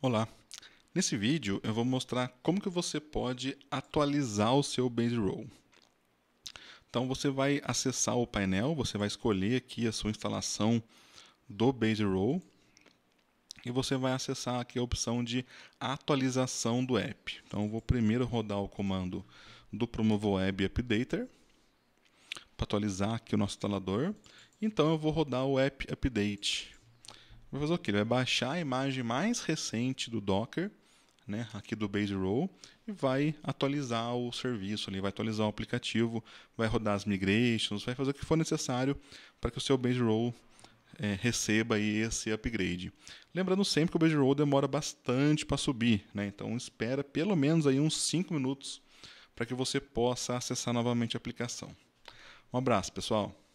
Olá! Nesse vídeo eu vou mostrar como que você pode atualizar o seu base roll. Então você vai acessar o painel, você vai escolher aqui a sua instalação do base roll e você vai acessar aqui a opção de atualização do app. Então eu vou primeiro rodar o comando do Web updater para atualizar aqui o nosso instalador. Então eu vou rodar o app update vai fazer o quê? Ele vai baixar a imagem mais recente do Docker, né, aqui do base Row, e vai atualizar o serviço, ali, vai atualizar o aplicativo, vai rodar as migrations, vai fazer o que for necessário para que o seu base Row é, receba aí esse upgrade. Lembrando sempre que o base Row demora bastante para subir, né, então espera pelo menos aí uns 5 minutos para que você possa acessar novamente a aplicação. Um abraço, pessoal!